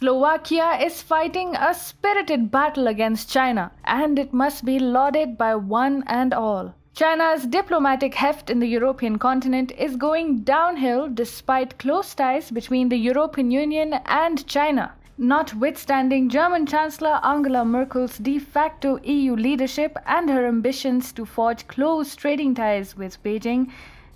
Slovakia is fighting a spirited battle against China, and it must be lauded by one and all. China's diplomatic heft in the European continent is going downhill despite close ties between the European Union and China. Notwithstanding German Chancellor Angela Merkel's de facto EU leadership and her ambitions to forge close trading ties with Beijing,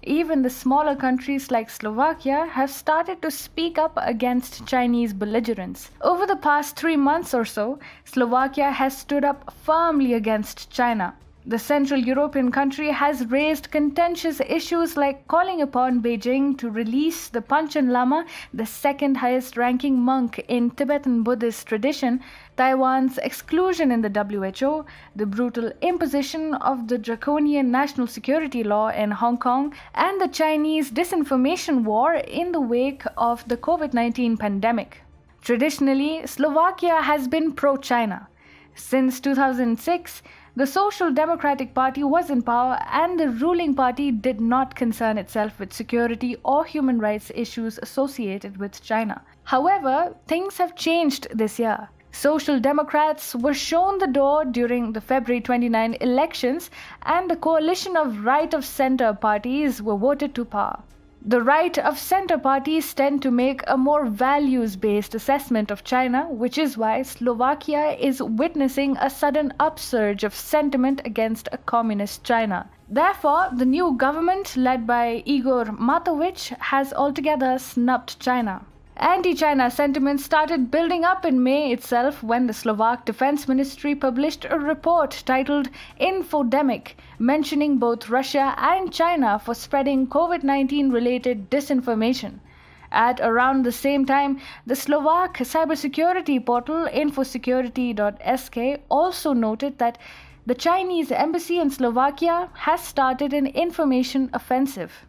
even the smaller countries like Slovakia have started to speak up against Chinese belligerence. Over the past three months or so, Slovakia has stood up firmly against China. The Central European country has raised contentious issues like calling upon Beijing to release the Panchen Lama, the second highest ranking monk in Tibetan Buddhist tradition, Taiwan's exclusion in the WHO, the brutal imposition of the draconian national security law in Hong Kong, and the Chinese disinformation war in the wake of the COVID 19 pandemic. Traditionally, Slovakia has been pro China. Since 2006, the Social Democratic Party was in power and the ruling party did not concern itself with security or human rights issues associated with China. However, things have changed this year. Social Democrats were shown the door during the February 29 elections, and the coalition of right of center parties were voted to power. The right of center parties tend to make a more values based assessment of China, which is why Slovakia is witnessing a sudden upsurge of sentiment against a communist China. Therefore, the new government, led by Igor Matovic, has altogether snubbed China. Anti China sentiment started building up in May itself when the Slovak Defense Ministry published a report titled Infodemic, mentioning both Russia and China for spreading COVID 19 related disinformation. At around the same time, the Slovak cybersecurity portal infosecurity.sk also noted that the Chinese embassy in Slovakia has started an information offensive.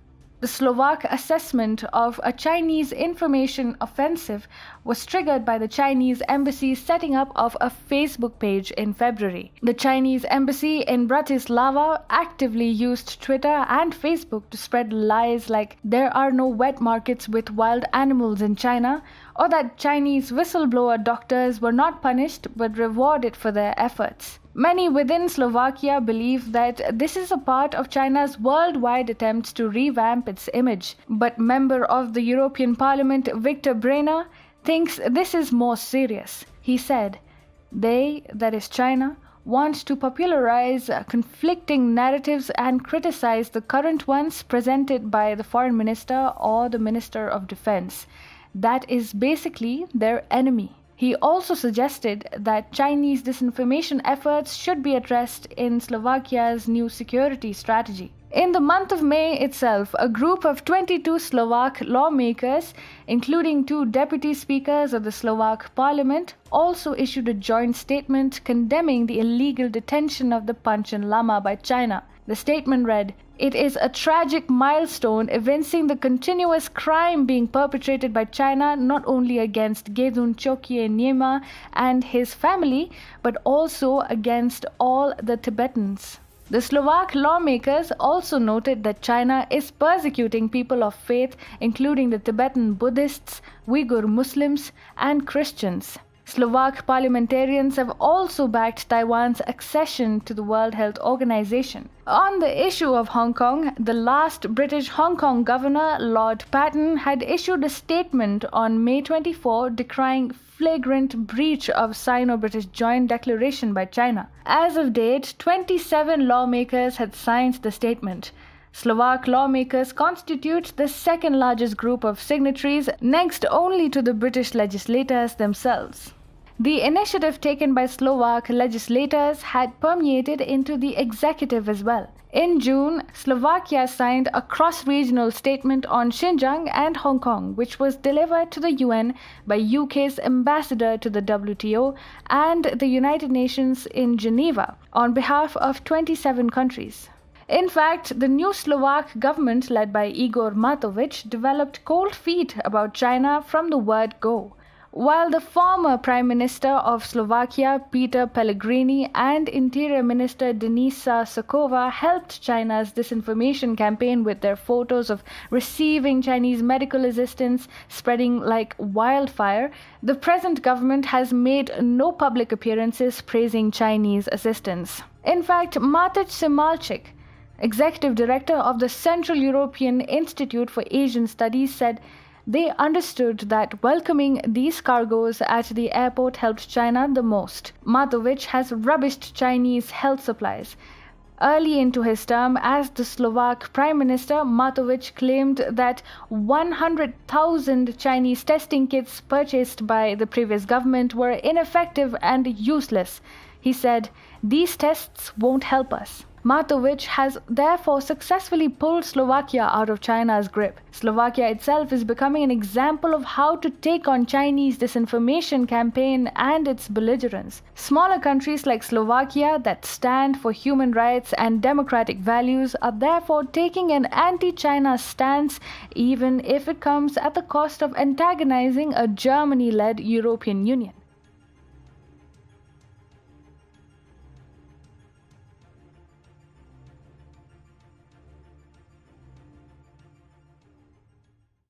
The Slovak assessment of a Chinese information offensive was triggered by the Chinese embassy's setting up of a Facebook page in February. The Chinese embassy in Bratislava actively used Twitter and Facebook to spread lies like there are no wet markets with wild animals in China or that Chinese whistleblower doctors were not punished but rewarded for their efforts. Many within Slovakia believe that this is a part of China's worldwide attempts to revamp its image, but member of the European Parliament Victor Brena thinks this is more serious. He said, They, that is China, want to popularize conflicting narratives and criticize the current ones presented by the foreign minister or the minister of defense. That is basically their enemy. He also suggested that Chinese disinformation efforts should be addressed in Slovakia's new security strategy. In the month of May itself, a group of 22 Slovak lawmakers, including two deputy speakers of the Slovak parliament, also issued a joint statement condemning the illegal detention of the Panchen Lama by China. The statement read It is a tragic milestone evincing the continuous crime being perpetrated by China not only against Gedun Chokye Nyima and his family, but also against all the Tibetans. The Slovak lawmakers also noted that China is persecuting people of faith, including the Tibetan Buddhists, Uyghur Muslims, and Christians. Slovak parliamentarians have also backed Taiwan's accession to the World Health Organization. On the issue of Hong Kong, the last British Hong Kong governor, Lord Patton, had issued a statement on May 24 decrying flagrant breach of Sino British Joint Declaration by China. As of date, 27 lawmakers had signed the statement. Slovak lawmakers constitute the second largest group of signatories, next only to the British legislators themselves. The initiative taken by Slovak legislators had permeated into the executive as well. In June, Slovakia signed a cross regional statement on Xinjiang and Hong Kong, which was delivered to the UN by UK's ambassador to the WTO and the United Nations in Geneva on behalf of 27 countries. In fact, the new Slovak government, led by Igor Matovic, developed cold feet about China from the word go. While the former Prime Minister of Slovakia, Peter Pellegrini, and Interior Minister Denisa Sokova helped China's disinformation campaign with their photos of receiving Chinese medical assistance spreading like wildfire, the present government has made no public appearances praising Chinese assistance. In fact, Matic Simalchik, executive director of the Central European Institute for Asian Studies, said they understood that welcoming these cargoes at the airport helped China the most. Matovich has rubbished Chinese health supplies. Early into his term as the Slovak Prime Minister, Matovic claimed that 100,000 Chinese testing kits purchased by the previous government were ineffective and useless. He said, These tests won't help us. Matovic has therefore successfully pulled Slovakia out of China's grip. Slovakia itself is becoming an example of how to take on Chinese disinformation campaign and its belligerents. Smaller countries like Slovakia that stand for human rights and democratic values are therefore taking an anti-China stance even if it comes at the cost of antagonizing a Germany-led European Union.